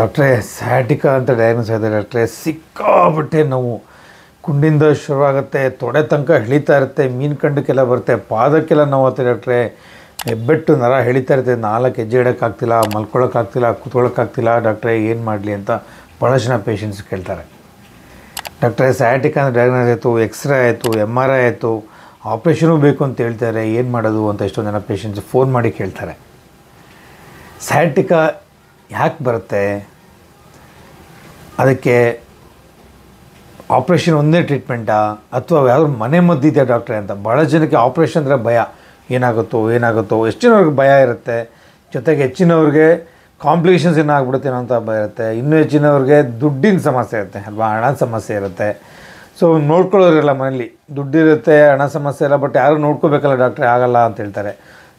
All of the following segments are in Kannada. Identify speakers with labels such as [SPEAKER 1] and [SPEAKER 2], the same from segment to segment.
[SPEAKER 1] ಡಾಕ್ಟ್ರೇ ಸ್ಯಾಟಿಕಾ ಅಂತ ಡಯಾಗ್ನೋಸ್ ಆಗಿದೆ ಡಾಕ್ಟ್ರೇ ಸಿಕ್ಕಾಬಿಟ್ಟೆ ನೋವು ಕುಂಡಿಂದ ಶುರುವಾಗುತ್ತೆ ತೊಡೆ ತನಕ ಎಳಿತಾ ಇರುತ್ತೆ ಮೀನು ಕಂಡಕ್ಕೆಲ್ಲ ಬರುತ್ತೆ ಪಾದಕ್ಕೆಲ್ಲ ನೋವತ್ತೆ ಡಾಕ್ಟ್ರೆ ಹೆಬ್ಬೆಟ್ಟು ನರ ಎಳಿತಾ ಇರುತ್ತೆ ನಾಲ್ಕು ಹೆಜ್ಜೆ ಇಡೋಕ್ಕಾಗ್ತಿಲ್ಲ ಮಲ್ಕೊಳ್ಳೋಕ್ಕಾಗ್ತಿಲ್ಲ ಕುತ್ಕೊಳ್ಳೋಕ್ಕಾಗ್ತಿಲ್ಲ ಡಾಕ್ಟ್ರೇ ಏನು ಮಾಡಲಿ ಅಂತ ಭಾಳ ಜನ ಪೇಷಂಟ್ಸ್ ಕೇಳ್ತಾರೆ ಡಾಕ್ಟ್ರೇ ಸ್ಯಾಟಿಕಾ ಅಂತ ಡಯಾಗ್ನೋಸ್ ಆಯಿತು ಎಕ್ಸ್ರೇ ಆಯಿತು ಎಮ್ ಆರ್ ಐ ಆಯಿತು ಆಪ್ರೇಷನು ಬೇಕು ಅಂತ ಹೇಳ್ತಾರೆ ಏನು ಮಾಡೋದು ಅಂತ ಎಷ್ಟೊಂದು ಜನ ಪೇಷಂಟ್ಸ್ ಫೋನ್ ಮಾಡಿ ಕೇಳ್ತಾರೆ ಸ್ಯಾಟಿಕಾ ಯಾಕೆ ಬರುತ್ತೆ ಅದಕ್ಕೆ ಆಪ್ರೇಷನ್ ಒಂದೇ ಟ್ರೀಟ್ಮೆಂಟಾ ಅಥವಾ ಯಾರು ಮನೆ ಮದ್ದಿದೆಯಾ ಡಾಕ್ಟ್ರೆ ಅಂತ ಭಾಳ ಜನಕ್ಕೆ ಆಪ್ರೇಷನ್ ಅಂದರೆ ಭಯ ಏನಾಗುತ್ತೋ ಏನಾಗುತ್ತೋ ಎಷ್ಟು ಭಯ ಇರುತ್ತೆ ಜೊತೆಗೆ ಹೆಚ್ಚಿನವ್ರಿಗೆ ಕಾಂಪ್ಲಿಕೇಶನ್ಸ್ ಏನಾಗ್ಬಿಡುತ್ತೆ ಅಂತ ಭಯ ಇರುತ್ತೆ ಇನ್ನೂ ಹೆಚ್ಚಿನವ್ರಿಗೆ ದುಡ್ಡಿನ ಸಮಸ್ಯೆ ಇರುತ್ತೆ ಅಲ್ವಾ ಹಣ ಸಮಸ್ಯೆ ಇರುತ್ತೆ ಸೊ ನೋಡ್ಕೊಳ್ಳೋರಿಲ್ಲ ಮನೇಲಿ ದುಡ್ಡಿರುತ್ತೆ ಹಣ ಸಮಸ್ಯೆ ಇಲ್ಲ ಬಟ್ ಯಾರು ನೋಡ್ಕೋಬೇಕಲ್ಲ ಡಾಕ್ಟ್ರೆ ಆಗಲ್ಲ ಅಂತ ಹೇಳ್ತಾರೆ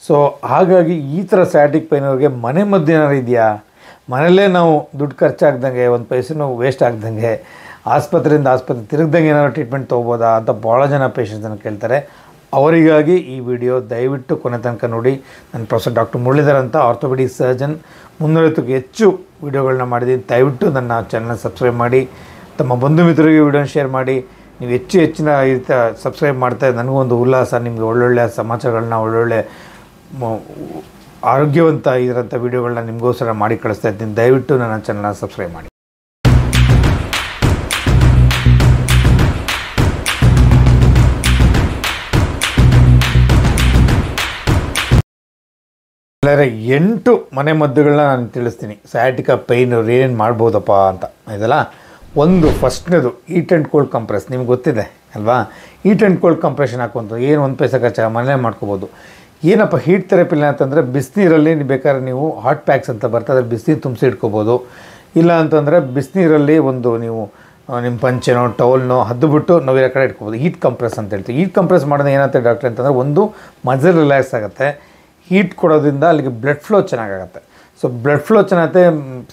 [SPEAKER 1] ಸೊ ಹಾಗಾಗಿ ಈ ಥರ ಸ್ಯಾಟಿಕ್ ಪೈನ್ ಮನೆ ಮದ್ದು ಏನಾರು ಇದೆಯಾ ಮನೆಯಲ್ಲೇ ನಾವು ದುಡ್ಡು ಖರ್ಚಾಗ್ದಂಗೆ ಒಂದು ಪೈಸೆನೂ ವೇಸ್ಟ್ ಆಗ್ದಂಗೆ ಆಸ್ಪತ್ರೆಯಿಂದ ಆಸ್ಪತ್ರೆ ತಿರುಗ್ದಂಗೆ ಏನಾದ್ರು ಟ್ರೀಟ್ಮೆಂಟ್ ತೊಗೋಬೋದಾ ಅಂತ ಭಾಳ ಜನ ಪೇಷೆಂಟ್ಸನ್ನು ಕೇಳ್ತಾರೆ ಅವರಿಗಾಗಿ ಈ ವಿಡಿಯೋ ದಯವಿಟ್ಟು ಕೊನೆ ತನಕ ನೋಡಿ ನನ್ನ ಪ್ರೊಫೆಸರ್ ಡಾಕ್ಟರ್ ಮುರಳೀಧರ್ ಅಂತ ಆರ್ಥೋಪೆಡಿಕ್ ಸರ್ಜನ್ ಮುನ್ನೂರೈವತ್ತಕ್ಕೂ ಹೆಚ್ಚು ವಿಡಿಯೋಗಳನ್ನ ಮಾಡಿದ್ದೀನಿ ದಯವಿಟ್ಟು ನನ್ನ ಚಾನಲ್ನ ಸಬ್ಸ್ಕ್ರೈಬ್ ಮಾಡಿ ತಮ್ಮ ಬಂಧು ಮಿತ್ರರಿಗೆ ವಿಡಿಯೋನ ಶೇರ್ ಮಾಡಿ ನೀವು ಹೆಚ್ಚು ಹೆಚ್ಚಿನ ಈ ಥರ ಸಬ್ಸ್ಕ್ರೈಬ್ ಮಾಡ್ತಾ ನನಗೂ ಒಂದು ಉಲ್ಲಾಸ ನಿಮಗೆ ಒಳ್ಳೊಳ್ಳೆ ಸಮಾಚಾರಗಳನ್ನ ಒಳ್ಳೊಳ್ಳೆ ಆರೋಗ್ಯವಂತ ಇದರಂಥ ವೀಡಿಯೋಗಳನ್ನ ನಿಮಗೋಸ್ಕರ ಮಾಡಿ ಕಳಿಸ್ತಾ ಇದ್ದೀನಿ ದಯವಿಟ್ಟು ನನ್ನ ಚಾನಲ್ನ ಸಬ್ಸ್ಕ್ರೈಬ್ ಮಾಡಿ ಎಂಟು ಮನೆ ಮದ್ದುಗಳನ್ನ ನಾನು ತಿಳಿಸ್ತೀನಿ ಸಯಾಟಿಕ ಪೈನ್ ಅವ್ರು ಏನೇನು ಮಾಡ್ಬೋದಪ್ಪ ಅಂತ ಇದೆಲ್ಲ ಒಂದು ಫಸ್ಟ್ನೇದು ಈಟ್ ಆ್ಯಂಡ್ ಕೋಲ್ಡ್ ಕಂಪ್ರೆಸ್ ನಿಮ್ಗೆ ಗೊತ್ತಿದೆ ಅಲ್ವಾ ಈಟ್ ಆ್ಯಂಡ್ ಕೋಲ್ಡ್ ಕಂಪ್ರೆಷನ್ ಹಾಕುವಂಥದ್ದು ಏನು ಒಂದು ಪೈಸೆ ಖರ್ಚು ಮನೇಲೆ ಮಾಡ್ಕೋಬೋದು ಏನಪ್ಪ ಹೀಟ್ ಥೆರಪಿಲ್ಲ ಅಂತಂದರೆ ಬಿಸಿನೀರಲ್ಲಿ ಬೇಕಾದ್ರೆ ನೀವು ಹಾಟ್ ಪ್ಯಾಕ್ಸ್ ಅಂತ ಬರ್ತದೆ ಬಿಸಿನೀರು ತುಂಬಿಸಿ ಇಟ್ಕೋಬೋದು ಇಲ್ಲ ಅಂತಂದರೆ ಬಿಸಿನೀರಲ್ಲಿ ಒಂದು ನೀವು ನಿಮ್ಮ ಪಂಚೆನೋ ಟೌಲ್ನೋ ಹದ್ದುಬಿಟ್ಟು ನೋವಿರೋ ಕಡೆ ಇಟ್ಕೋಬೋದು ಹೀಟ್ ಕಂಪ್ರೆಸ್ ಅಂತ ಹೇಳ್ತೀವಿ ಹೀಟ್ ಕಂಪ್ರೆಸ್ ಮಾಡೋದು ಏನಂತ ಡಾಕ್ಟ್ರೆ ಅಂತಂದರೆ ಒಂದು ಮಜಲ್ ರಿಲ್ಯಾಕ್ಸ್ ಆಗುತ್ತೆ ಹೀಟ್ ಕೊಡೋದ್ರಿಂದ ಅಲ್ಲಿಗೆ ಬ್ಲಡ್ ಫ್ಲೋ ಚೆನ್ನಾಗಾಗತ್ತೆ ಸೊ ಬ್ಲಡ್ ಫ್ಲೋ ಚೆನ್ನಾಗುತ್ತೆ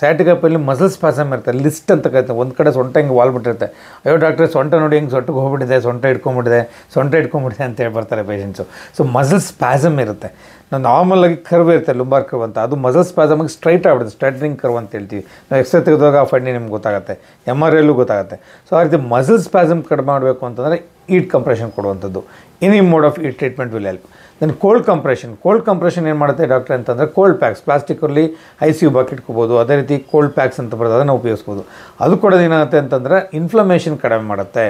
[SPEAKER 1] ಸ್ಯಾಟಿಕಪ್ಪಲ್ಲಿ ಮಸಲ್ಸ್ ಸ್ಪ್ಯಾಸಮ್ ಇರುತ್ತೆ ಲಿಸ್ಟ್ ಅಂತ ಕರಿತಾರೆ ಒಂದು ಕಡೆ ಸೊಂಟ ಹಿಂಗೆ ವಾಲ್ಬಿಟ್ಟಿರುತ್ತೆ ಅಯ್ಯೋ ಡಾಕ್ಟ್ರೆ ಸೊಂಟ ನೋಡಿ ಹಿಂಗೆ ಸೊಂಟಕ್ಕೆ ಹೋಗ್ಬಿಟ್ಟಿದೆ ಸೊಂಟ ಇಟ್ಕೊಂಬಿಟ್ಟಿದೆ ಸೊಂಟ ಇಟ್ಕೊಂಬಿಟ್ಟಿದೆ ಅಂತ ಹೇಳಿ ಬರ್ತಾರೆ ಪೇಷೆಂಟ್ಸು ಸೊ ಮಸಲ್ ಸ್ಪ್ಯಾಸಮ್ ಇರುತ್ತೆ ನಾವು ನಾರ್ಮಲಾಗಿ ಕರ್ವ್ ಇರುತ್ತೆ ಲುಂಬಾರ್ ಕರ್ವ್ ಅಂತ ಅದು ಮಸಲ್ ಸ್ಪ್ಯಾಸಮ್ಗೆ ಸ್ಟ್ರೈಟ್ ಆಗಿಬಿಡುತ್ತೆ ಸ್ಟ್ರೈಟ್ನಿಂಗ್ ಕರ್ವ್ ಅಂತ ಹೇಳ್ತೀವಿ ನಾವು ಎಕ್ಸ್ರೇ ತೆಗೆದಾಗ ಆ ಫಂಡಿ ನಿಮ್ಗೆ ಗೊತ್ತಾಗುತ್ತೆ ಎಮ್ ಆರ್ ಎಲ್ಲೂ ಗೊತ್ತಾಗುತ್ತೆ ಸೊ ಆ ರೀತಿ ಮಸಲ್ ಸ್ಪ್ಯಾಸಮ್ ಕಡಿಮೆ ಮಾಡಬೇಕು ಅಂತಂದರೆ ಈಟ್ ಕಂಪ್ರೆಷನ್ ಕೊಡುವಂಥದ್ದು ಎನಿ ಮೋಡ್ ಆಫ್ ಈ treatment will help then cold compression cold compression ಏನು ಮಾಡುತ್ತೆ ಡಾಕ್ಟ್ರ್ ಅಂತಂದರೆ ಕೋಲ್ಡ್ ಪ್ಯಾಕ್ಸ್ ಪ್ಲಾಸ್ಟಿಕಲ್ಲಿ ಸಿ ಯು ಬಕ್ ಇಟ್ಕೋಬೋದು ಅದೇ ರೀತಿ ಕೋಲ್ಡ್ ಪ್ಯಾಕ್ಸ್ ಅಂತ ಬರೋದು ಅದನ್ನು ಉಪಯೋಗಿಸ್ಬೋದು ಅದು ಕೂಡ ಏನಾಗುತ್ತೆ ಅಂತಂದರೆ ಇನ್ಫ್ಲಮೇಷನ್ ಕಡಿಮೆ ಮಾಡುತ್ತೆ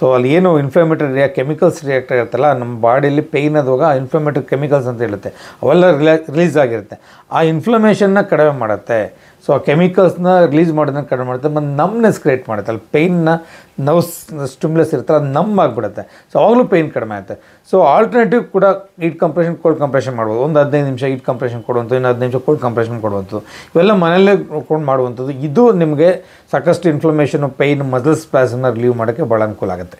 [SPEAKER 1] ಸೊ ಅಲ್ಲಿ ಏನು ಇನ್ಫ್ಲಮೇಟರಿ ರಿಯಾ ಕೆಮಿಕಲ್ಸ್ ರಿಯಾಕ್ಟ್ ಆಗಿರುತ್ತಲ್ಲ ನಮ್ಮ ಬಾಡಿಯಲ್ಲಿ ಪೇಯ್ನ್ ಆದಾಗ ಇನ್ಫ್ಲಮೇಟರಿ ಕೆಮಿಕಲ್ಸ್ ಅಂತ ಹೇಳುತ್ತೆ ಅವೆಲ್ಲ ರಿಲ್ಯಾಕ್ ರಿಲೀಸ್ ಆಗಿರುತ್ತೆ ಆ ಇನ್ಫ್ಲಮೇಷನ್ನ ಕಡಿಮೆ ಮಾಡುತ್ತೆ ಸೊ ಆ ಕೆಮಿಕಲ್ಸ್ನ ರಿಲೀಸ್ ಮಾಡೋದನ್ನ ಕಡಿಮೆ ಮಾಡುತ್ತೆ ಮತ್ತು ನಮ್ನೆಸ್ ಕ್ರಿಯೇಟ್ ಮಾಡುತ್ತೆ ಅಲ್ಲಿ ಪೇಯ್ನ ನೌಸ್ ಸ್ಟಿಮ್ಯುಲಸ್ ಇರ್ತಾರೆ ಅದು ನಮ್ಮ ಆಗಿಬಿಡುತ್ತೆ ಸೊ ಆಗಲೂ ಪೇಯ್ನ್ ಕಡಿಮೆ ಆಗುತ್ತೆ ಸೊ ಆಲ್ಟರ್ನೇಟಿವ್ ಕೂಡ ಈಟ್ ಕಂಪ್ರೆಷನ್ ಕೋಲ್ಡ್ ಕಂಪ್ರೆಷನ್ ಮಾಡ್ಬೋದು ಒಂದು ಹದಿನೈದು ನಿಮಿಷ ಈಟ್ ಕಂಪ್ರೆಷನ್ ಕೊಡುವಂಥದ್ದು ಇನ್ನು ಹದಿನೈದು ನಿಮಿಷ ಕೋಲ್ಡ್ ಕಂಪ್ರೆಷನ್ ಕೊಡುವಂಥದ್ದು ಇವೆಲ್ಲ ಮನೆಯಲ್ಲೇ ಕೊಂಡು ಮಾಡುವಂಥದ್ದು ಇದು ನಿಮಗೆ ಸಾಕಷ್ಟು ಇನ್ಫ್ಲಮೇಷನ್ ಪೇಯ್ನ್ ಮಸಲ್ ಸ್ಪ್ಯಾಸನ್ನ ರಿಲೀವ್ ಮಾಡೋಕ್ಕೆ ಭಾಳ ಅನುಕೂಲ ಆಗುತ್ತೆ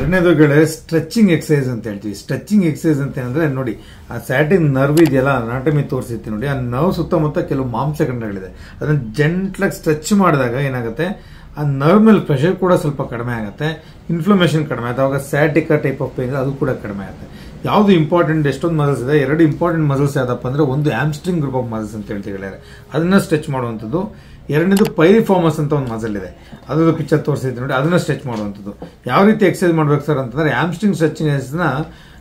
[SPEAKER 1] ಎರಡನೇದು ಸ್ಟ್ರೆಚಿಂಗ್ ಎಕ್ಸಸೈಸ್ ಅಂತ ಹೇಳ್ತೀವಿ ಸ್ಟ್ರೆಚಿಂಗ್ ಎಕ್ಸಸೈಸ್ ಅಂತ ನೋಡಿ ಆ ಸ್ಯಾಟಿನ್ ನರ್ವ್ ಇದೆಯಲ್ಲ ಅನಾಟಮಿ ತೋರಿಸಿರ್ತೀವಿ ನೋಡಿ ಆ ನರ್ವ್ ಸುತ್ತಮುತ್ತ ಕೆಲವು ಮಾಂಸಖಂಡಗಳಿದೆ ಅದನ್ನ ಜೆಂಟ್ಲಾಗಿ ಸ್ಟ್ರೆಚ್ ಮಾಡಿದಾಗ ಏನಾಗುತ್ತೆ ಆ ನರ್ವ್ ಮೇಲೆ ಪ್ರೆಷರ್ ಕೂಡ ಸ್ವಲ್ಪ ಕಡಿಮೆ ಆಗುತ್ತೆ ಇನ್ಫ್ಲಮೇಷನ್ ಕಡಿಮೆ ಆಗುತ್ತೆ ಅವಾಗ ಸ್ಯಾಟಿಕ ಟೈಪ್ ಆಫ್ ಪೇನ್ ಅದು ಕೂಡ ಕಡಿಮೆ ಆಗುತ್ತೆ ಯಾವುದು ಇಂಪಾರ್ಟೆಂಟ್ ಎಷ್ಟೊಂದು ಮಸಲ್ಸ್ ಇದೆ ಎರಡು ಇಂಪಾರ್ಟೆಂಟ್ ಮಸಲ್ಸ್ ಯಾವುದಪ್ಪ ಅಂದರೆ ಒಂದು ಆಮ್ಸ್ಟ್ರಿಂಗ್ ಗ್ರೂಪ್ ಆಫ್ ಮಸಲ್ಸ್ ಅಂತ ಹೇಳ್ತಿದ್ದಾರೆ ಹೇಳಿದ್ದಾರೆ ಅದನ್ನು ಸ್ಟ್ರೆಚ್ ಮಾಡುವಂಥದ್ದು ಎರಡನೇದು ಪೈರಿಫಾರ್ಮಸ್ ಅಂತ ಒಂದು ಮಸಲ್ ಇದೆ ಅದರದ್ದು ಪಿಕ್ಚರ್ ತೋರಿಸಿದ್ರು ನೋಡಿ ಅದನ್ನು ಸ್ಟ್ರೆಚ್ ಮಾಡುವಂಥದ್ದು ಯಾವ ರೀತಿ ಎಕ್ಸಸೈಸ್ ಮಾಡಬೇಕು ಸರ್ ಅಂತಂದರೆ ಆಮ್ಸ್ಟ್ರಿಂಗ್ ಸ್ಟ್ರೆಚ್ನೆಸ್ನ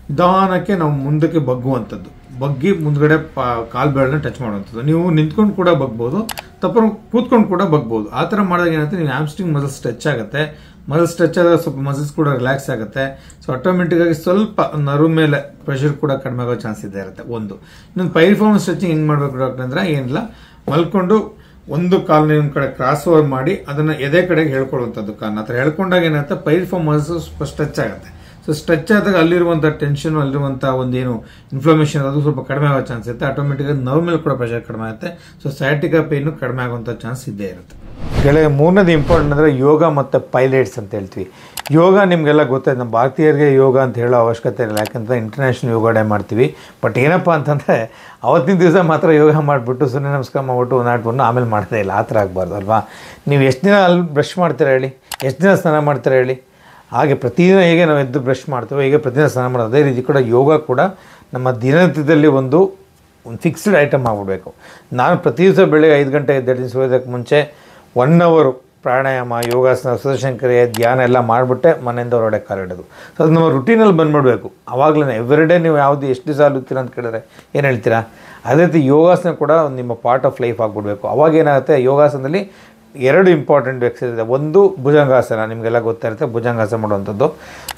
[SPEAKER 1] ನಿಧಾನಕ್ಕೆ ನಾವು ಮುಂದಕ್ಕೆ ಬಗ್ಗುವಂಥದ್ದು ಬಗ್ಗಿ ಮುಂದ್ಗಡೆ ಕಾಲು ಬೆಳನ್ನ ಟಚ್ ಮಾಡುವಂಥದ್ದು ನೀವು ನಿಂತ್ಕೊಂಡು ಕೂಡ ಬಗ್ಬೋದು ತಪ್ಪು ಕೂತ್ಕೊಂಡು ಕೂಡ ಬಗ್ಬೋದು ಆ ಥರ ಮಾಡಿದಾಗ ಏನಂತ ನೀವು ಆಮ್ಸ್ಟಿಂಗ್ ಮಸಲ್ ಸ್ಟ್ರೆಚ್ ಆಗುತ್ತೆ ಮಸಲ್ ಸ್ಟ್ರೆಚ್ ಆದಾಗ ಸ್ವಲ್ಪ ಮಸಲ್ಸ್ ಕೂಡ ರಿಲ್ಯಾಕ್ಸ್ ಆಗುತ್ತೆ ಸೊ ಆಟೋಮೆಟಿಕ್ ಆಗಿ ಸ್ವಲ್ಪ ನರ್ವ್ ಮೇಲೆ ಪ್ರೆಷರ್ ಕೂಡ ಕಡಿಮೆ ಆಗೋ ಚಾನ್ಸ್ ಇದೆ ಇರುತ್ತೆ ಒಂದು ಇನ್ನೊಂದು ಪೈರ್ಫಾರ್ಮೆನ್ಸ್ ಸ್ಟ್ರೆಚಿಂಗ್ ಹೆಂಗೆ ಮಾಡಬೇಕು ಡಾಕ್ಟರ್ ಅಂದ್ರೆ ಏನಿಲ್ಲ ಮಲ್ಕೊಂಡು ಒಂದು ಕಾಲ್ನ ಒಂದು ಕಡೆ ಕ್ರಾಸ್ ಓವರ್ ಮಾಡಿ ಅದನ್ನ ಎದೆ ಕಡೆಗೆ ಹೇಳ್ಕೊಳ್ಳುವಂಥದ್ದು ಕಾರಣ ಹತ್ರ ಹೇಳ್ಕೊಂಡಾಗ ಏನಾಗುತ್ತೆ ಸ್ವಲ್ಪ ಸ್ಟ್ರೆಚ್ ಆಗುತ್ತೆ ಸೊ ಸ್ಟ್ರೆಚ್ ಆದಾಗ ಅಲ್ಲಿರುವಂಥ ಟೆನ್ಷನ್ ಅಲ್ಲಿರುವಂಥ ಒಂದೇನು ಇನ್ಫ್ಲಮೇಷನ್ ಅದು ಸ್ವಲ್ಪ ಕಡಿಮೆ ಆಗೋ ಚಾನ್ಸ್ ಇರುತ್ತೆ ಆಟೋಮೆಟಿಕ್ ಆಗಿ ಮೇಲೆ ಕೂಡ ಪ್ರೆಷರ್ ಕಡಿಮೆ ಆಗುತ್ತೆ ಸೊ ಸೈಟಿಕಾ ಪೇನು ಕಡಿಮೆ ಆಗುವಂಥ ಚಾನ್ಸ್ ಇದ್ದೇ ಇರುತ್ತೆ ಕೆಳಗೆ ಮೂರನೇದು ಇಂಪಾರ್ಟೆಂಟ್ ಅಂದರೆ ಯೋಗ ಮತ್ತು ಪೈಲೈಟ್ಸ್ ಅಂತ ಹೇಳ್ತೀವಿ ಯೋಗ ನಿಮಗೆಲ್ಲ ಗೊತ್ತಾಯ್ತು ನಮ್ಮ ಭಾರತೀಯರಿಗೆ ಯೋಗ ಅಂತ ಹೇಳೋ ಅವಶ್ಯಕತೆ ಇಲ್ಲ ಯಾಕಂದರೆ ಇಂಟರ್ನ್ಯಾಷನಲ್ ಯೋಗ ಡೇ ಮಾಡ್ತೀವಿ ಬಟ್ ಏನಪ್ಪ ಅಂತಂದರೆ ಅವತ್ತಿನ ದಿವಸ ಮಾತ್ರ ಯೋಗ ಮಾಡಿಬಿಟ್ಟು ಸೂರ್ಯ ನಮಸ್ಕಾರ ಮಾಡಿಬಿಟ್ಟು ಒನ್ ಆಮೇಲೆ ಮಾಡ್ತಾ ಇಲ್ಲ ಆ ಥರ ಆಗಬಾರ್ದು ಅಲ್ವಾ ನೀವು ಎಷ್ಟು ದಿನ ಅಲ್ಲಿ ಬ್ರಷ್ ಮಾಡ್ತೀರ ಹೇಳಿ ಎಷ್ಟು ದಿನ ಸ್ನಾನ ಮಾಡ್ತೀರಾ ಹೇಳಿ ಹಾಗೆ ಪ್ರತಿದಿನ ಹೇಗೆ ನಾವು ಎದ್ದು ಬ್ರಷ್ ಮಾಡ್ತೀವೋ ಹೇಗೆ ಪ್ರತಿದಿನ ಸ್ನಾನ ಮಾಡೋದು ಅದೇ ರೀತಿ ಕೂಡ ಯೋಗ ಕೂಡ ನಮ್ಮ ದಿನನಿತ್ಯದಲ್ಲಿ ಒಂದು ಒಂದು ಫಿಕ್ಸ್ಡ್ ಐಟಮ್ ಆಗಿಬಿಡ್ಬೇಕು ನಾನು ಪ್ರತಿ ದಿವಸ ಬೆಳಗ್ಗೆ ಐದು ಗಂಟೆ ದಿವಸ ಸೋದಕ್ಕೆ ಮುಂಚೆ ಒನ್ ಅವರು ಪ್ರಾಣಾಯಾಮ ಯೋಗಾಸನ ಸುಧಶಂಕರಿಯ ಧ್ಯಾನ ಎಲ್ಲ ಮಾಡಿಬಿಟ್ಟೆ ಮನೆಯಿಂದ ಹೊರಗಡೆ ಕಾಲಿಡೋದು ಸೊ ಅದು ನಮ್ಮ ರುಟೀನಲ್ಲಿ ಬಂದುಬಿಡಬೇಕು ಆವಾಗಲೇ ಎವ್ರಿ ಡೇ ನೀವು ಯಾವುದು ಎಷ್ಟು ದಿವಸ ಅಲ್ಲುತ್ತೀರಾ ಅಂತ ಕೇಳಿದ್ರೆ ಏನು ಹೇಳ್ತೀರಾ ಅದೇ ರೀತಿ ಯೋಗಾಸನ ಕೂಡ ನಿಮ್ಮ ಪಾರ್ಟ್ ಆಫ್ ಲೈಫ್ ಆಗಿಬಿಡ್ಬೇಕು ಅವಾಗೇನಾಗುತ್ತೆ ಏನಾಗುತ್ತೆ ಯೋಗಾಸನದಲ್ಲಿ ಎರಡು ಇಂಪಾರ್ಟೆಂಟ್ ಎಕ್ಸಸೈಸ್ ಇದೆ ಒಂದು ಭುಜಂಗಾಸನ ನಿಮಗೆಲ್ಲ ಗೊತ್ತಿರುತ್ತೆ ಭುಜಂಗಾಸನ ಮಾಡುವಂಥದ್ದು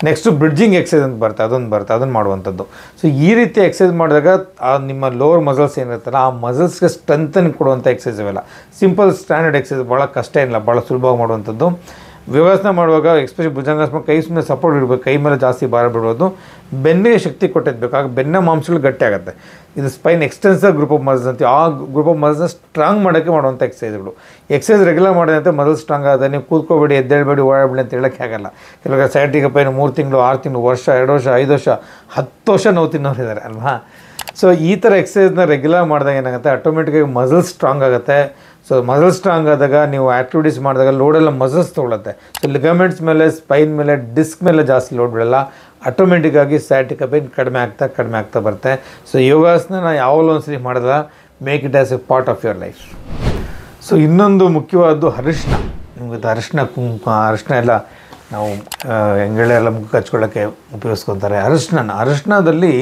[SPEAKER 1] ನೆಕ್ಸ್ಟು ಬ್ರಿಡ್ಜಿಂಗ್ ಎಕ್ಸಸೈಸ್ ಅಂತ ಬರುತ್ತೆ ಅದೊಂದು ಬರುತ್ತೆ ಅದನ್ನು ಮಾಡುವಂಥದ್ದು ಸೊ ಈ ರೀತಿ ಎಕ್ಸಸೈಸ್ ಮಾಡಿದಾಗ ನಿಮ್ಮ ಲೋವರ್ ಮಸಲ್ಸ್ ಏನಿರುತ್ತಲ್ಲ ಆ ಮಸಲ್ಸ್ಗೆ ಸ್ಟ್ರೆಂಥನ್ ಕೊಡುವಂಥ ಎಕ್ಸಸೈಸ್ ಇವೆಲ್ಲ ಸಿಂಪಲ್ ಸ್ಟ್ಯಾಂಡರ್ಡ್ ಎಕ್ಸಸೈಸ್ ಭಾಳ ಕಷ್ಟ ಏನಿಲ್ಲ ಭಾಳ ಸುಲಭವಾಗಿ ಮಾಡುವಂಥದ್ದು ವ್ಯವಸ್ಥೆ ಮಾಡುವಾಗ ಎಕ್ಸ್ಪೆಷಲಿ ಭುಜಂಗಾಸನ ಕೈ ಸುಮ್ಮನೆ ಸಪೋರ್ಟ್ ಇಡಬೇಕು ಕೈ ಮೇಲೆ ಜಾಸ್ತಿ ಭಾರ ಬಿಡೋದು ಬೆನ್ನಿಗೆ ಶಕ್ತಿ ಕೊಟ್ಟಿದ್ಬೇಕು ಆಗ ಬೆನ್ನ ಮಾಂಸಗಳು ಗಟ್ಟಿ ಆಗುತ್ತೆ ಇದು spine extensor group of muscles ಅಂತೀವಿ ಆ ಗ್ರೂಪ್ ಆಫ್ ಮಸಲ್ಸ್ನ ಸ್ಟ್ರಾಂಗ್ ಮಾಡೋಕ್ಕೆ ಮಾಡುವಂಥ ಎಕ್ಸಸೈಸ್ಗಳು ಎಕ್ಸಸೈಸ್ ರೆಗ್ಯುಲರ್ ಮಾಡಿದಂತೆ ಮಸಲ್ ಸ್ಟ್ರಾಂಗ್ ಆಗುತ್ತೆ ನೀವು ಕೂತ್ಕೋಬೇಡಿ ಎದ್ದೇಳಬೇಡಿ ಓಡಾಡಬೇಡಿ ಅಂತ ಹೇಳೋಕ್ಕೆ ಆಗಲ್ಲ ಕೆಲವಾಗ ಸೈಟಿಗೆ ಪೈನ್ ಮೂರು ತಿಂಗಳು ಆರು ತಿಂಗಳು ವರ್ಷ ಎರಡು ವರ್ಷ ಐದು ವರ್ಷ ಹತ್ತು ವರ್ಷ ನೋವು ತಿನ್ನೋರು ಇದ್ದಾರೆ ಅಲ್ವಾ ಸೊ ಈ ಥರ ಎಕ್ಸಸೈಸ್ನ ರೆಗ್ಯುಲರ್ ಮಾಡಿದಾಗ ಏನಾಗುತ್ತೆ ಆಟೋಮೆಟಿಕಾಗಿ ಮಸಲ್ ಸ್ಟ್ರಾಂಗ್ ಆಗುತ್ತೆ ಸೊ ಮಸಲ್ ಸ್ಟ್ರಾಂಗ್ ಆದಾಗ ನೀವು ಆ್ಯಕ್ಟಿವಿಟೀಸ್ ಮಾಡಿದಾಗ ಲೋಡೆಲ್ಲ ಮಸಲ್ಸ್ ತೊಗೊಳುತ್ತೆ ಸೊ ಲಿಗಮೆಂಟ್ಸ್ ಮೇಲೆ ಸ್ಪೈನ್ ಮೇಲೆ ಡಿಸ್ಕ್ ಮೇಲೆ ಜಾಸ್ತಿ ಲೋಡ್ ಬಿಡೋಲ್ಲ ಆಟೋಮೆಟಿಕ್ಕಾಗಿ ಸ್ಯಾಟಿಕ್ ಪೇನ್ ಕಡಿಮೆ ಆಗ್ತಾ ಕಡಿಮೆ ಆಗ್ತಾ ಬರುತ್ತೆ ಸೊ ಯೋಗಾಸನ ನಾನು ಯಾವಾಗಲೂ ಒಂದ್ಸರಿ ಮಾಡಿದ್ರೆ make it as a part of your life so ಇನ್ನೊಂದು ಮುಖ್ಯವಾದ್ದು ಅರಿಶಿನ ನಿಮ್ಗೆ ಅರಿಶಿನ ಕುಂಕುಮ ಅರಿಶಿನ ಎಲ್ಲ ನಾವು ಹೆಂಗಳೆಲ್ಲ ಮುಖ ಹಚ್ಕೊಳ್ಳೋಕ್ಕೆ ಉಪಯೋಗಿಸ್ಕೊತಾರೆ ಅರಿಶಿನ ಅರಿಶಿನದಲ್ಲಿ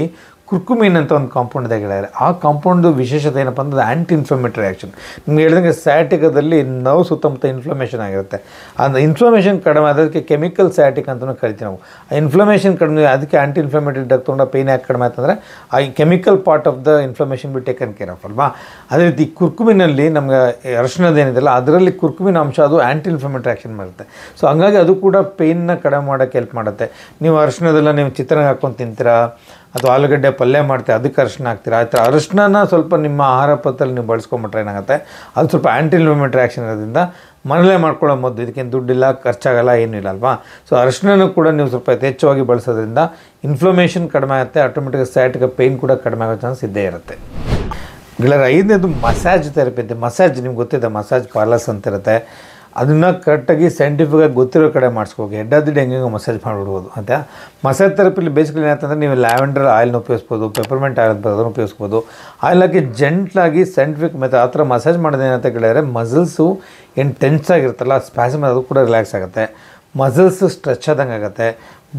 [SPEAKER 1] ಕುರ್ಕುಮೀನ್ ಅಂತ ಒಂದು ಕಾಂಪೌಂಡ್ ಹೇಳಿದ್ದಾರೆ ಆ ಕಾಂಪೌಂಡ್ದು ವಿಶೇಷತೆ ಏನಪ್ಪ ಅಂದ್ರೆ ಆ್ಯಂಟಿ ಇನ್ಫ್ಲಮೇಟರಿ ಆ್ಯಕ್ಷನ್ ನಿಮ್ಗೆ ಹೇಳಿದಂಗೆ ಸ್ಯಾಟಿಕದಲ್ಲಿ ನೋವು ಸುತ್ತಮುತ್ತ ಇನ್ಫ್ಲಮೇಷನ್ ಆಗಿರುತ್ತೆ ಅದು ಇನ್ಫ್ಲಮೇಷನ್ ಕಡಿಮೆ ಅದಕ್ಕೆ ಕೆಮಿಕಲ್ ಸ್ಯಾಟಿಕ್ ಅಂತಲೂ ಕರಿತೀವಿ ನಾವು ಆ ಇನ್ಫ್ಲಮೇಷನ್ ಕಡಿಮೆ ಅದಕ್ಕೆ ಆ್ಯಂಟಿ ಇನ್ಫ್ಲಮೇಟರಿ ಡಾಕ್ ತೊಗೊಂಡ ಪೇನ್ ಯಾಕೆ ಕಡಿಮೆ ಆಯ್ತಂದರೆ ಆ chemical part of the inflammation be taken care of ಅಲ್ವಾ ಅದೇ ರೀತಿ ಕುರ್ಕುಮಿನಲ್ಲಿ ನಮಗೆ ಏನಿದೆಯಲ್ಲ ಅದರಲ್ಲಿ ಕುರ್ಕುಮಿನ ಅಂಶ ಅದು ಆ್ಯಂಟಿ ಇನ್ಫ್ಲಮೇಟರಿ ಆ್ಯಕ್ಷನ್ ಮಾಡುತ್ತೆ ಸೊ ಹಂಗಾಗಿ ಅದು ಕೂಡ ಪೇಯ್ನ ಕಡಿಮೆ ಮಾಡೋಕ್ಕೆ ಹೆಲ್ಪ್ ಮಾಡುತ್ತೆ ನೀವು ಅರ್ಶನದೆಲ್ಲ ನೀವು ಚಿತ್ರಣ ಹಾಕ್ಕೊಂಡು ತಿಂತೀರಾ ಅಥವಾ ಆಲೂಗಡ್ಡೆ ಪಲ್ಯ ಮಾಡ್ತೀವಿ ಅದಕ್ಕೆ ಅರಿಶಿಣ ಹಾಕ್ತೀರಾ ಆ ಥರ ಅರಿಶಿಣನ ಸ್ವಲ್ಪ ನಿಮ್ಮ ಆಹಾರ ಪದ್ಧತಿಯಲ್ಲಿ ನೀವು ಬಳಸ್ಕೊಂಬಿಟ್ರೆ ಏನಾಗುತ್ತೆ ಅದು ಸ್ವಲ್ಪ ಆ್ಯಂಟಿ ರಿಯಾಕ್ಷನ್ ಇರೋದ್ರಿಂದ ಮನೇಲೇ ಮಾಡ್ಕೊಳ್ಳೋ ಮದ್ದು ಇದಕ್ಕೇನು ದುಡ್ಡಿಲ್ಲ ಖರ್ಚಾಗಲ್ಲ ಏನೂ ಇಲ್ಲ ಅಲ್ವಾ ಸೊ ಅರಿಶಿನೂ ಕೂಡ ನೀವು ಸ್ವಲ್ಪ ಯಥೇಚ್ಛವಾಗಿ ಬಳಸೋದ್ರಿಂದ ಇನ್ಫ್ಲಮೇಷನ್ ಕಡಿಮೆ ಆಗುತ್ತೆ ಆಟೋಮೆಟಿಕ್ ಸೈಟಿಗೆ ಪೇಯ್ನ್ ಕೂಡ ಕಡಿಮೆ ಆಗೋ ಚಾನ್ಸ್ ಇದ್ದೇ ಇರುತ್ತೆ ಗೆಳೆಯರ ಐದನೇದು ಮಸಾಜ್ ಥೆರಪಿ ಇದೆ ಮಸಾಜ್ ನಿಮ್ಗೆ ಗೊತ್ತಿದೆ ಮಸಾಜ್ ಪಾರ್ಲಸ್ ಅಂತಿರುತ್ತೆ ಅದನ್ನು ಕರೆಕ್ಟಾಗಿ ಸೈಂಟಿಫಿಕಾಗಿ ಗೊತ್ತಿರೋ ಕಡೆ ಮಾಡಿಸ್ಕೋಬೇಕು ಎಡ್ಡಾದಿದ್ದು ಹೆಂಗೆ ಮಸಾಜ್ ಮಾಡಿಬಿಡ್ಬೋದು ಅಂತ ಮಸಾಜ್ ಥೆರಪಿಲಿ ಬೇಸಿಕಲಿ ಏನಂತಂದರೆ ನೀವು ಲ್ಯಾವೆಂಡರ್ ಆಯಿಲ್ನ ಉಪಯೋಗಿಸ್ಬೋದು ಪೆಪರ್ಮೆಂಟ್ ಆಯಿಲ್ ಅದನ್ನು ಉಪಯೋಗಿಸ್ಬೋದು ಆಯಿಲ್ ಹಾಕಿ ಜೆಂಟ್ಲಾಗಿ ಸೈಂಟಿಫಿಕ್ ಮತ್ತು ಆ ಥರ ಮಸಾಜ್ ಮಾಡೋದು ಅಂತ ಕೇಳಿದರೆ ಮಸಲ್ಸು ಏನು ಟೆನ್ಸ್ ಆಗಿರುತ್ತಲ್ಲ ಸ್ಪ್ಯಾಸಮ್ ಅದು ಕೂಡ ರಿಲ್ಯಾಕ್ಸ್ ಆಗುತ್ತೆ ಮಸಲ್ಸು ಸ್ಟ್ರೆಚ್ ಆದಂಗೆ ಆಗುತ್ತೆ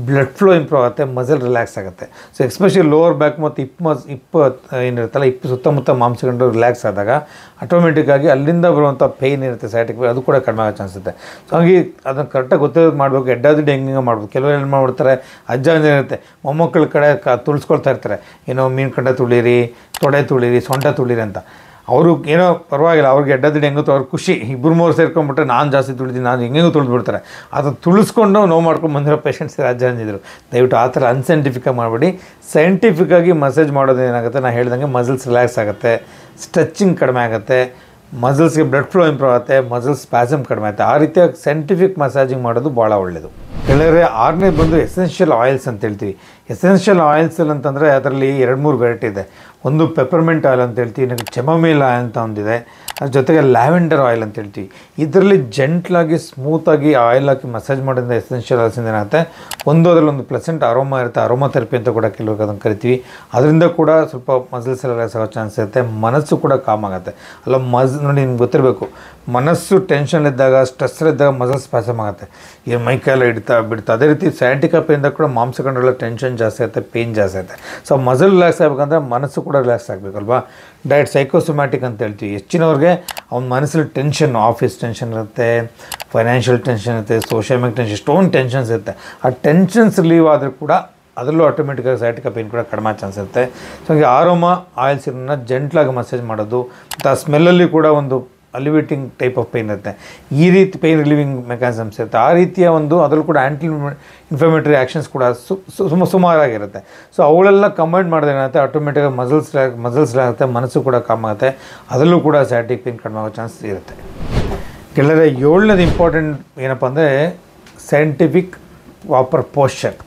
[SPEAKER 1] ಬ್ಲಡ್ ಫ್ಲೋ ಇಂಪ್ರೂವ್ ಆಗುತ್ತೆ ಮಸಲ್ ರಿಲ್ಯಾಕ್ಸ್ ಆಗುತ್ತೆ ಸೊ ಎಸ್ಪೆಷಲಿ ಲೋವರ್ ಬ್ಯಾಕ್ ಮತ್ತು ಇಪ್ಪ ಮಸ್ ಏನಿರುತ್ತಲ್ಲ ಇಪ್ಪು ಸುತ್ತಮುತ್ತ ಮಾಂಸಗಂಡು ರಿಲ್ಯಾಕ್ಸ್ ಆದಾಗ ಆಟೋಮೆಟಿಕ್ಕಾಗಿ ಅಲ್ಲಿಂದ ಬರುವಂಥ ಪೇಯ್ನ್ ಇರುತ್ತೆ ಸೈಟಿಕ್ ಅದು ಕೂಡ ಕಡಿಮೆ ಆಗೋ ಚಾನ್ಸ್ ಇರುತ್ತೆ ಸೊ ಹಾಗೆ ಅದನ್ನು ಕರೆಕ್ಟಾಗಿ ಗೊತ್ತಿರೋದು ಮಾಡಬೇಕು ಎಡ್ಡಾದ್ರೂ ಹೆಂಗೆ ಮಾಡ್ಬೇಕು ಕೆಲವರು ಏನು ಮಾಡ್ಬಿಡ್ತಾರೆ ಅಜ್ಜ ಏನಿರುತ್ತೆ ಮೊಮ್ಮಕ್ಕಳ ಕಡೆ ಕ ತುಳಿಸ್ಕೊಳ್ತಾ ಇರ್ತಾರೆ ಏನೋ ಮೀನು ಕಂಡ ತುಳಿರಿ ತೊಡೆ ತುಳಿರಿ ಸೊಂಟ ತುಳಿರಿ ಅಂತ ಅವರು ಏನೋ ಪರವಾಗಿಲ್ಲ ಅವ್ರಿಗೆ ಎಡ್ಡದಿಡಿ ಹೆಂಗೋ ಅವ್ರ ಖುಷಿ ಇಬ್ಬರು ಮೂರು ಸೇರ್ಕೊಂಡ್ಬಿಟ್ರೆ ನಾನು ಜಾಸ್ತಿ ತುಳಿತೀನಿ ನಾನು ಹೆಂಗೆಂಗೂ ತುಳಿದ್ಬಿಡ್ತಾರೆ ಅದು ತುಳಿಸ್ಕೊಂಡು ನೋವು ಮಾಡ್ಕೊಂಡು ಬಂದಿರೋ ಪೇಷೆಂಟ್ಸ್ ರಾಜ್ಯ ಅಂದಿದ್ರು ದಯವಿಟ್ಟು ಆ ಥರ ಅನ್ಸೈಂಟಿಫಿಕಾಗಿ ಮಾಡಬೇಡಿ ಸೈಂಟಿಫಿಕ್ಕಾಗಿ ಮಸಾಜ್ ಮಾಡೋದು ಏನಾಗುತ್ತೆ ನಾನು ಹೇಳ್ದಂಗೆ ಮಸಲ್ಸ್ ರಿಲ್ಯಾಕ್ಸ್ ಆಗುತ್ತೆ ಸ್ಟ್ರೆಚಿಂಗ್ ಕಡಿಮೆ ಆಗುತ್ತೆ ಮಸಲ್ಸ್ಗೆ ಬ್ಲಡ್ ಫ್ಲೋ ಇಂಪ್ರೂವ್ ಆಗುತ್ತೆ ಮಸಲ್ಸ್ ಪ್ಯಾಸಮ್ ಕಡಿಮೆ ಆಗುತ್ತೆ ಆ ರೀತಿಯಾಗಿ ಸೈಂಟಿಫಿಕ್ ಮಸಾಜಿಂಗ್ ಮಾಡೋದು ಭಾಳ ಒಳ್ಳೆಯದು ಕೆಲವರೆ ಆರ್ನೇ ಬಂದು ಎಸೆನ್ಷಿಯಲ್ ಆಯಿಲ್ಸ್ ಅಂತ ಹೇಳ್ತೀವಿ ಎಸೆನ್ಷಿಯಲ್ ಆಯಿಲ್ಸಲ್ಲಿ ಅಂತಂದರೆ ಅದರಲ್ಲಿ ಎರಡು ಮೂರು ವೆರೈಟಿ ಇದೆ ಒಂದು ಪೆಪ್ಪರ್ಮೆಂಟ್ ಆಯಿಲ್ ಅಂತ ಹೇಳ್ತೀವಿ ನನಗೆ ಆಯ್ ಅಂತ ಒಂದಿದೆ ಅದ್ರ ಜೊತೆಗೆ ಲ್ಯಾವೆಂಡರ್ ಆಯಿಲ್ ಅಂತ ಹೇಳ್ತೀವಿ ಇದರಲ್ಲಿ ಜೆಂಟ್ಲಾಗಿ ಸ್ಮೂತಾಗಿ ಆಯಿಲ್ ಹಾಕಿ ಮಸಾಜ್ ಮಾಡೋದ್ರಿಂದ ಎಸೆನ್ಷಿಯಲ್ ಆಯ್ಸಿಂದ ಏನಾಗುತ್ತೆ ಒಂದು ಅದರಲ್ಲಿ ಒಂದು ಪ್ಲಸೆಂಟ್ ಅರೋಮಾ ಇರುತ್ತೆ ಅರೋಮಾ ಥೆರಪಿ ಅಂತ ಕೂಡ ಕೆಲವರು ಅದನ್ನು ಕರಿತೀವಿ ಅದರಿಂದ ಕೂಡ ಸ್ವಲ್ಪ ಮಸಲ್ಸ್ ಎಲ್ಲ ಆಗೋ ಚಾನ್ಸ್ ಇರುತ್ತೆ ಮನಸ್ಸು ಕೂಡ ಕಾಮ್ ಆಗುತ್ತೆ ಅಲ್ಲ ಮಸ್ ನೋಡಿ ನಿಮ್ಗೆ ಗೊತ್ತಿರಬೇಕು ಮನಸ್ಸು ಟೆನ್ಷನ್ ಇದ್ದಾಗ ಸ್ಟ್ರೆಸ್ ಇದ್ದಾಗ ಮಸಲ್ಸ್ ಪ್ಯಾಸಮ್ ಆಗುತ್ತೆ ಏನು ಮೈಕೈಲ್ಲ ಇಡ್ತಾ ಬಿಡ್ತಾ ಅದೇ ರೀತಿ ಸ್ಯಾಂಟಿಕಾ ಪೇಯಿಂದ ಕೂಡ ಕಂಡ್ರೆಲ್ಲ ಟೆನ್ಷನ್ ಜಾಸ್ತಿ ಆಗುತ್ತೆ ಪೇಯ್ನ್ ಜಾಸ್ತಿ ಆಗುತ್ತೆ ಸೊ ಮಸಲ್ ರಿಲ್ಯಾಕ್ಸ್ ಆಗಬೇಕಂದ್ರೆ ಮನಸ್ಸು ಕೂಡ ರಿಲ್ಯಾಕ್ಸ್ ಆಗಬೇಕಲ್ವಾ ಡಯಟ್ ಸೈಕೋಸೊಮ್ಯಾಟಿಕ್ ಅಂತ ಹೇಳ್ತೀವಿ ಹೆಚ್ಚಿನವ್ರಿಗೆ ಅವ್ರಿಗೆ ಅವ್ನ ಮನಸ್ಸಲ್ಲಿ ಟೆನ್ಷನ್ ಆಫೀಸ್ ಟೆನ್ಷನ್ ಇರುತ್ತೆ ಫೈನಾನ್ಷಿಯಲ್ ಟೆನ್ಷನ್ ಇರುತ್ತೆ ಸೋಷಿಯಮಿಕ್ ಟೆನ್ಷನ್ ಸ್ಟೋನ್ ಟೆನ್ಷನ್ಸ್ ಇರುತ್ತೆ ಆ ಟೆನ್ಷನ್ಸ್ ರಿಲೀವ್ ಆದರೂ ಕೂಡ ಅದರಲ್ಲೂ ಆಟೋಮೆಟಿಕಾಗಿ ಸೈಟಿಕ ಪೇನ್ ಕೂಡ ಕಡಿಮೆ ಚಾನ್ಸ್ ಇರುತ್ತೆ ಸೊ ಹಾಗೆ ಆರೋಮ ಇರೋನ್ನ ಜೆಂಟ್ಲಾಗಿ ಮಸಾಜ್ ಮಾಡೋದು ಮತ್ತು ಆ ಸ್ಮೆಲ್ಲಲ್ಲಿ ಕೂಡ ಒಂದು ಅಲಿವೇಟಿಂಗ್ ಟೈಪ್ ಆಫ್ ಪೈನ್ ಇರುತ್ತೆ ಈ ರೀತಿ ಪೇಯ್ನ್ ರಿಲೀವಿಂಗ್ ಮೆಕಾನಿಸಮ್ಸ್ ಇರುತ್ತೆ ಆ ರೀತಿಯ ಒಂದು ಅದರಲ್ಲೂ ಕೂಡ ಆ್ಯಂಟಿ ಇನ್ಫ್ಲಮೇಟರಿ ಆ್ಯಕ್ಷನ್ಸ್ ಕೂಡ ಸುಮ ಸುಮಾರಾಗಿರುತ್ತೆ ಸೊ ಅವುಗಳೆಲ್ಲ ಕಂಬೈನ್ ಮಾಡಿದ್ರೆ ಏನಾಗುತ್ತೆ ಆಟೋಮೆಟಿಕಾಗಿ ಮಸಲ್ಸ್ ಮಸಲ್ಸ್ ಆಗುತ್ತೆ ಮನಸ್ಸು ಕೂಡ ಕಮ್ಮಿ ಆಗುತ್ತೆ ಅದರಲ್ಲೂ ಕೂಡ ಸ್ಯಾಟಿಕ್ ಪೈನ್ ಕಡಿಮೆ ಆಗೋ ಚಾನ್ಸ್ ಇರುತ್ತೆ ಕೆಲವೇ ಏಳನೇದು ಇಂಪಾರ್ಟೆಂಟ್ ಏನಪ್ಪ ಅಂದರೆ ಸೈಂಟಿಫಿಕ್ ಪ್ರಾಪರ್ ಪೋಶ್ಚರ್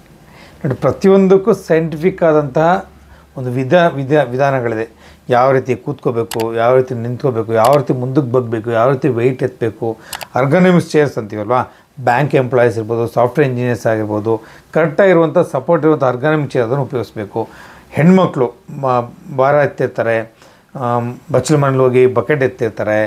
[SPEAKER 1] ಪ್ರತಿಯೊಂದಕ್ಕೂ ಸೈಂಟಿಫಿಕ್ ಆದಂತಹ ಒಂದು ವಿಧ ವಿಧ ವಿಧಾನಗಳಿದೆ ಯಾವ ರೀತಿ ಕೂತ್ಕೋಬೇಕು ಯಾವ ರೀತಿ ನಿಂತ್ಕೋಬೇಕು ಯಾವ ರೀತಿ ಮುಂದಕ್ಕೆ ಬಗ್ಬೇಕು ಯಾವ ರೀತಿ ವೆಯ್ಟ್ ಎತ್ತಬೇಕು ಅರ್ಗನಮಿಕ್ಸ್ ಚೇರ್ಸ್ ಅಂತೀವಲ್ವಾ ಬ್ಯಾಂಕ್ ಎಂಪ್ಲಾಯೀಸ್ ಇರ್ಬೋದು ಸಾಫ್ಟ್ವೇರ್ ಇಂಜಿನಿಯರ್ಸ್ ಆಗಿರ್ಬೋದು ಕರೆಕ್ಟಾಗಿರುವಂಥ ಸಪೋರ್ಟ್ ಇರುವಂಥ ಅರ್ಗನಮಿಕ್ ಚೇರ್ ಅದನ್ನು ಉಪಯೋಗಿಸ್ಬೇಕು ಹೆಣ್ಮಕ್ಳು ಭಾರ ಎತ್ತಿರ್ತಾರೆ ಬಚ್ಚಲು ಮನೇಲಿ ಹೋಗಿ ಬಕೆಟ್ ಎತ್ತಿರ್ತಾರೆ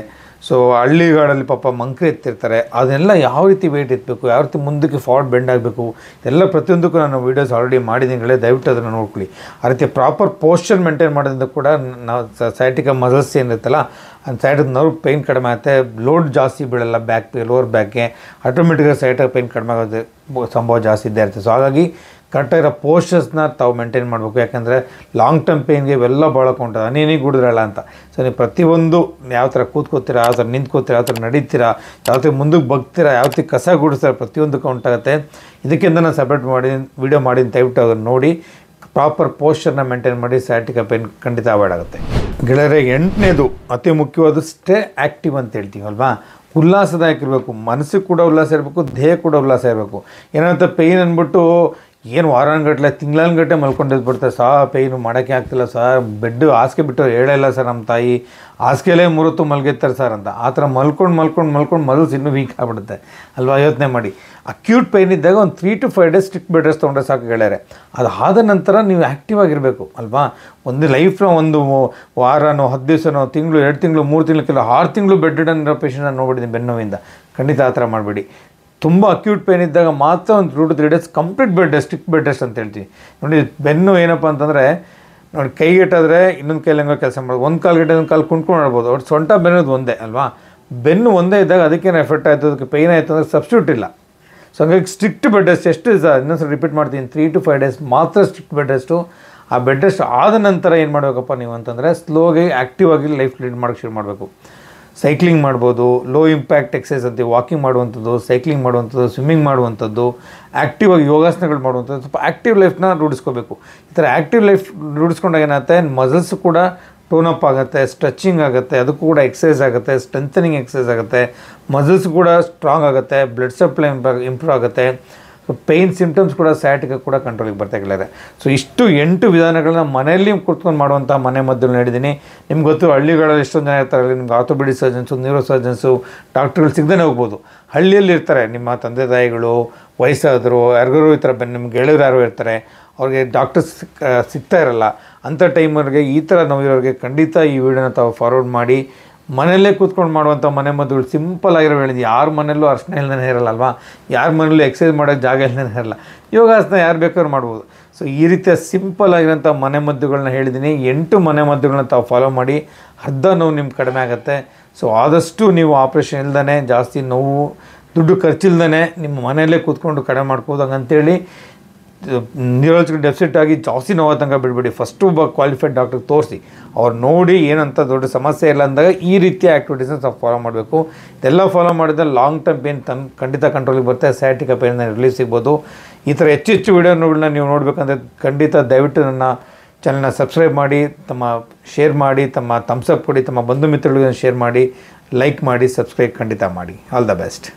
[SPEAKER 1] ಸೊ ಹಳ್ಳಿಗಳಲ್ಲಿ ಪಾಪ ಮಂಕ್ರಿ ಎತ್ತಿರ್ತಾರೆ ಅದನ್ನೆಲ್ಲ ಯಾವ ರೀತಿ ವೆಯ್ಟ್ ಎತ್ತಬೇಕು ಯಾವ ರೀತಿ ಮುಂದಕ್ಕೆ ಫಾರ್ಡ್ ಬೆಂಡ್ ಆಗಬೇಕು ಎಲ್ಲ ಪ್ರತಿಯೊಂದಕ್ಕೂ ನಾನು ವೀಡಿಯೋಸ್ ಆಲ್ರೆಡಿ ಮಾಡಿದ್ದೀನಿಗಳೇ ದಯವಿಟ್ಟು ಅದನ್ನು ನೋಡ್ಕೊಳ್ಳಿ ಆ ರೀತಿ ಪ್ರಾಪರ್ ಪೋಸ್ಚರ್ ಮೇಂಟೈನ್ ಮಾಡೋದ್ರಿಂದ ಕೂಡ ನಾವು ಸೈಟಿಕ ಮಸಲ್ಸ್ ಏನಿರುತ್ತಲ್ಲ ಅಂದ್ ಸೈಟಿಗೆ ನೋವು ಪೈನ್ ಕಡಿಮೆ ಆಗುತ್ತೆ ಲೋಡ್ ಜಾಸ್ತಿ ಬೀಳಲ್ಲ ಬ್ಯಾಕ್ ಲೋವರ್ ಬ್ಯಾಕ್ಗೆ ಆಟೋಮೆಟಿಕ್ಕಾಗಿ ಸೈಟಾಗಿ ಪೈನ್ ಕಡಿಮೆ ಆಗೋದು ಸಂಭವ ಜಾಸ್ತಿ ಇದ್ದೇ ಇರುತ್ತೆ ಸೊ ಹಾಗಾಗಿ ಕರೆಕ್ಟಾಗಿರೋ ಪೋಸ್ಟರ್ಸ್ನ ತಾವು ಮೇಂಟೈನ್ ಮಾಡಬೇಕು ಯಾಕಂದರೆ ಲಾಂಗ್ ಟರ್ಮ್ ಪೇಯ್ನ್ಗೆ ಇವೆಲ್ಲ ಭಾಳ ಕೊಂಡ ಅದ ಗುಡಿದ್ರಲ್ಲ ಅಂತ ಸೊ ನೀವು ಪ್ರತಿಯೊಂದು ಯಾವ ಥರ ಕೂತ್ಕೋತೀರ ಯಾವ ಥರ ನಿಂತ್ಕೋತೀರ ಯಾವ ಥರ ನಡೀತೀರಾ ಯಾವ ಥರ ಮುಂದಕ್ಕೆ ಬಗ್ತೀರಾ ಯಾವ ಥರ ಕಸ ಗುಡಿಸ್ತಾರ ಪ್ರತಿಯೊಂದು ಕೌಂಟ್ ಆಗುತ್ತೆ ಇದಕ್ಕಿಂತ ನಾನು ಸಪ್ರೇಟ್ ಮಾಡಿ ವೀಡಿಯೋ ಮಾಡಿ ದಯವಿಟ್ಟು ಅದನ್ನು ನೋಡಿ ಪ್ರಾಪರ್ ಪೋಶ್ಚರ್ನ ಮೇಂಟೈನ್ ಮಾಡಿ ಸ್ಯಾಟಿಕ ಪೇನ್ ಖಂಡಿತ ಅವಾಯ್ಡ್ ಆಗುತ್ತೆ ಗೆಳೆಯರೆ ಎಂಟನೇದು ಅತಿ ಮುಖ್ಯವಾದ ಸ್ಟೇ ಆ್ಯಕ್ಟಿವ್ ಅಂತ ಹೇಳ್ತೀವಲ್ವಾ ಉಲ್ಲಾಸದಾಯಕ ಇರಬೇಕು ಮನಸ್ಸಿಗೆ ಕೂಡ ಉಲ್ಲಾಸ ಇರಬೇಕು ದೇಹ ಕೂಡ ಉಲ್ಲಾಸ ಇರಬೇಕು ಏನಂತ ಪೇಯ್ನ್ ಅಂದ್ಬಿಟ್ಟು ಏನು ವಾರಗಟ್ಟಲೆ ತಿಂಗಳನ್ಗಟ್ಟಲೆ ಮಲ್ಕೊಂಡಿದ್ದು ಬಿಡ್ತಾರೆ ಸಾ ಪೇಯ್ನು ಮಾಡೋಕ್ಕೆ ಆಗ್ತಿಲ್ಲ ಸರ್ ಬೆಡ್ಡು ಹಾಸಿಗೆ ಬಿಟ್ಟು ಇಲ್ಲ ಸರ್ ನಮ್ಮ ತಾಯಿ ಹಾಸಿಗೆಲೇ ಮುರುತು ಮಲಗಿರ್ತಾರೆ ಸರ್ ಅಂತ ಆ ಥರ ಮಲ್ಕೊಂಡು ಮಲ್ಕೊಂಡು ಮಲ್ಕೊಂಡು ಮೊದಲು ಇನ್ನೂ ವೀಕ್ ಆಗಿಬಿಡುತ್ತೆ ಅಲ್ವಾ ಯೋಚನೆ ಮಾಡಿ ಅಕ್ಯೂಟ್ ಪೇಯ್ನ್ ಇದ್ದಾಗ ಒಂದು three to five days strict bed rest ತೊಗೊಂಡ್ರೆ ಸಾಕು ಗೆಳೆಯರೆ ಅದು ಆದ ನಂತರ ನೀವು ಆ್ಯಕ್ಟಿವ್ ಆಗಿರಬೇಕು ಅಲ್ವಾ ಒಂದು ಲೈಫ್ನ ಒಂದು ವಾರನೋ ಹತ್ತು ದಿವಸನೋ ತಿಂಗಳು ಎರಡು ತಿಂಗಳು ಮೂರು ತಿಂಗಳು ಕೆಲವು ಆರು ತಿಂಗಳು ಬೆಡ್ ಇಡನ್ ಇರೋ ಪೇಷೆಂಟನ್ನು ನೋಡಿದ್ದೀನಿ ಬೆನ್ನೋವಿಂದ ಖಂಡಿತ ಆ ಥರ ಮಾಡಬೇಡಿ ತುಂಬ ಅಕ್ಯೂಟ್ ಪೇನ್ ಇದ್ದಾಗ ಮಾತ್ರ ಒಂದು two to three days complete bed rest bed rest ಅಂತ ಹೇಳ್ತೀವಿ ನೋಡಿ ಬೆನ್ನು ಏನಪ್ಪ ಅಂತಂದರೆ ನೋಡಿ ಕೈಗೆಟಾದರೆ ಇನ್ನೊಂದು ಕೈಲಿ ಹೆಂಗೋ ಕೆಲಸ ಮಾಡೋದು ಒಂದು ಕಾಲು ಗಂಟೆ ಒಂದು ಕಾಲು ಕುಂತ್ಕೊಂಡು ಆಡ್ಬೋದು ಅವ್ರು ಸೊಂಟ ಬೆನ್ನೋದು ಒಂದೇ ಅಲ್ವಾ ಬೆನ್ನು ಒಂದೇ ಇದ್ದಾಗ ಅದಕ್ಕೇನು ಎಫೆಕ್ಟ್ ಆಯಿತು ಅದಕ್ಕೆ ಪೇನ್ ಆಯಿತು ಅಂದರೆ ಸಬ್ಸ್ಟ್ಯೂಟ್ ಇಲ್ಲ ಸೊ ಹಂಗಾಗಿ ಸ್ಟ್ರಿಕ್ಟ್ ಬೆಡ್ ರೆಸ್ಟ್ ಎಷ್ಟು ಇದೆ ಇನ್ನೊಂದು ರಿಪೀಟ್ ಮಾಡ್ತೀನಿ ತ್ರೀ ಟು ಫೈವ್ ಡೇಸ್ ಮಾತ್ರ ಸ್ಟ್ರಿಕ್ಟ್ ಬೆಡ್ ರೆಸ್ಟು ಆ ಬೆಡ್ ರೆಸ್ಟ್ ಆದ ನಂತರ ಏನು ಮಾಡಬೇಕಪ್ಪ ನೀವು ಅಂತಂದರೆ ಸ್ಲೋಗೆ ಆ್ಯಕ್ಟಿವ್ ಆಗಿ ಲೈಫ್ ಲೀಡ್ ಮಾಡೋಕ್ಕೆ ಶುರು ಮಾಡಬೇಕು ಸೈಕ್ಲಿಂಗ್ ಮಾಡ್ಬೋದು ಲೋ ಇಂಪ್ಯಾಕ್ಟ್ ಎಕ್ಸಸೈಸ್ ಅಂತ ವಾಕಿಂಗ್ ಮಾಡುವಂಥದ್ದು ಸೈಕ್ಲಿಂಗ್ ಮಾಡುವಂಥದ್ದು ಸ್ವಿಮ್ಮಿಂಗ್ ಮಾಡುವಂಥದ್ದು ಆ್ಯಕ್ಟಿವ್ ಆಗಿ ಯೋಗಾಸನಗಳು ಮಾಡುವಂಥದ್ದು ಸ್ವಲ್ಪ ಆ್ಯಕ್ಟಿವ್ ಲೈಫ್ನ ರೂಢಿಸ್ಕೋಬೇಕು ಈ ಥರ ಆ್ಯಕ್ಟಿವ್ ಲೈಫ್ ರೂಢಿಸ್ಕೊಂಡಾಗ ಏನಾಗುತ್ತೆ ಮಸಲ್ಸ್ ಕೂಡ ಟೋನ್ ಅಪ್ ಆಗುತ್ತೆ ಸ್ಟ್ರೆಚಿಂಗ್ ಆಗುತ್ತೆ ಅದಕ್ಕೂ ಕೂಡ ಎಕ್ಸಸೈಸ್ ಆಗುತ್ತೆ ಸ್ಟ್ರೆಂಥನಿಂಗ್ ಎಕ್ಸಸೈಸ್ ಆಗುತ್ತೆ ಮಸಲ್ಸ್ ಕೂಡ ಸ್ಟ್ರಾಂಗ್ ಆಗುತ್ತೆ ಬ್ಲಡ್ ಸಪ್ಲೈ ಇಂಪ್ರೂವ್ ಆಗುತ್ತೆ ಸೊ ಪೇಯ್ನ್ ಸಿಂಪ್ಟಮ್ಸ್ ಕೂಡ ಸ್ಯಾಟಿಗೆ ಕೂಡ ಕಂಟ್ರೋಲಿಗೆ ಬರ್ತಾ ಗೆಳೆಯರೆ ಸೊ ಇಷ್ಟು ಎಂಟು ವಿಧಾನಗಳನ್ನ ಮನೆಯಲ್ಲಿ ಕುತ್ಕೊಂಡು ಮಾಡುವಂಥ ಮನೆ ಮದ್ದುಗಳು ನೋಡಿದ್ದೀನಿ ನಿಮ್ಗೆ ಗೊತ್ತು ಹಳ್ಳಿಗಳಲ್ಲಿ ಎಷ್ಟೊಂದು ಜನ ಇರ್ತಾರೆ ನಿಮ್ಗೆ ಆರ್ಥೋಪೆಡಿ ಸರ್ಜನ್ಸು ನ್ಯೂರೋ ಸರ್ಜನ್ಸು ಡಾಕ್ಟ್ರುಗಳು ಸಿಗ್ದೇ ಹೋಗ್ಬೋದು ಹಳ್ಳಿಯಲ್ಲಿ ಇರ್ತಾರೆ ನಿಮ್ಮ ತಂದೆ ತಾಯಿಗಳು ವಯಸ್ಸಾದರು ಯಾರಿಗೂ ಈ ಥರ ನಿಮ್ಗೆ ಗೆಳೆಯರು ಯಾರು ಇರ್ತಾರೆ ಅವ್ರಿಗೆ ಡಾಕ್ಟರ್ಸ್ ಸಿಗ್ತಾ ಇರಲ್ಲ ಅಂಥ ಟೈಮವ್ರಿಗೆ ಈ ಥರ ನೋವಿರೋರಿಗೆ ಖಂಡಿತ ಈ ವಿಡಿಯೋನ ತಾವು ಫಾರ್ವರ್ಡ್ ಮಾಡಿ ಮನೆಯಲ್ಲೇ ಕೂತ್ಕೊಂಡು ಮಾಡುವಂಥ ಮನೆ ಮದ್ದುಗಳು ಸಿಂಪಲ್ ಆಗಿರೋ ಹೇಳಿದ್ದು ಯಾರ ಮನೆಯಲ್ಲೂ ಅರ್ಶನ ಇಲ್ಲದೇ ಇರಲ್ಲ ಅಲ್ವಾ ಯಾರ ಮನೇಲೂ ಎಕ್ಸಸೈಸ್ ಮಾಡೋ ಜಾಗ ಇಲ್ಲದೇ ಇರಲ್ಲ ಯೋಗಾಸನ ಯಾರು ಬೇಕಾದ್ರೂ ಮಾಡ್ಬೋದು ಸೊ ಈ ರೀತಿಯ ಸಿಂಪಲ್ ಆಗಿರೋಂಥ ಮನೆ ಮದ್ದುಗಳನ್ನ ಹೇಳಿದ್ದೀನಿ ಎಂಟು ಮನೆ ಮದ್ದುಗಳನ್ನ ತಾವು ಫಾಲೋ ಮಾಡಿ ಅರ್ಧ ನೋವು ನಿಮ್ಗೆ ಕಡಿಮೆ ಆಗುತ್ತೆ ಸೊ ಆದಷ್ಟು ನೀವು ಆಪ್ರೇಷನ್ ಇಲ್ಲದೇ ಜಾಸ್ತಿ ನೋವು ದುಡ್ಡು ಖರ್ಚಿಲ್ದೇ ನಿಮ್ಮ ಮನೆಯಲ್ಲೇ ಕೂತ್ಕೊಂಡು ಕಡಿಮೆ ಮಾಡ್ಕೋದು ಹಂಗಂತೇಳಿ ನ್ಯೂರಾಲಜಿಕಲ್ ಡೆಫಿಸಿಟ್ ಆಗಿ ಜಾಸ್ತಿ ನೋವೋ ತನಕ ಬಿಡಬೇಡಿ ಫಸ್ಟು ಬ ಕ್ವಾಲಿಫೈಡ್ ಡಾಕ್ಟ್ರಿಗೆ ತೋರಿಸಿ ಅವ್ರು ನೋಡಿ ಏನಂತ ದೊಡ್ಡ ಸಮಸ್ಯೆ ಇಲ್ಲ ಅಂದಾಗ ಈ ರೀತಿಯ ಆ್ಯಕ್ಟಿವಿಟೀಸ್ನ ಸ್ವಲ್ಪ ಫಾಲೋ ಮಾಡಬೇಕು ಇದೆಲ್ಲ ಫಾಲೋ ಮಾಡಿದ್ರೆ ಲಾಂಗ್ ಟರ್ಮ್ ಪೇನ್ ತನ್ ಖಂಡಿತ ಕಂಟ್ರೋಲಿಗೆ ಬರುತ್ತೆ ಸ್ಯಾಟಿಕ ಪೇನ್ ರಿಲೀಸ್ ಸಿಗ್ಬೋದು ಈ ಥರ ಹೆಚ್ಚು ಹೆಚ್ಚು ವೀಡಿಯೋಗಳನ್ನ ನೀವು ನೋಡಬೇಕಂದ್ರೆ ಖಂಡಿತ ದಯವಿಟ್ಟು ನನ್ನ ಚಾನಲ್ನ ಸಬ್ಸ್ಕ್ರೈಬ್ ಮಾಡಿ ತಮ್ಮ ಶೇರ್ ಮಾಡಿ ತಮ್ಮ ಥಮ್ಸಪ್ ಕೊಡಿ ತಮ್ಮ ಬಂಧು ಮಿತ್ರಗಳಿಗೆ ಶೇರ್ ಮಾಡಿ ಲೈಕ್ ಮಾಡಿ ಸಬ್ಸ್ಕ್ರೈಬ್ ಖಂಡಿತ ಮಾಡಿ ಆಲ್ ದ ಬೆಸ್ಟ್